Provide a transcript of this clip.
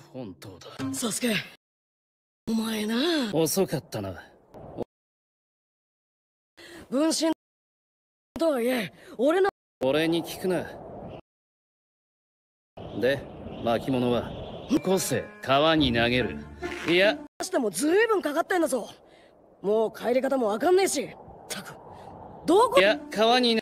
本当だサスケお前な遅かったな分身とはいえ俺の俺に聞くなで巻物は個せ川に投げるいやしてもずいぶんかかってんだぞもう帰り方もわかんねえしたくどこいや川に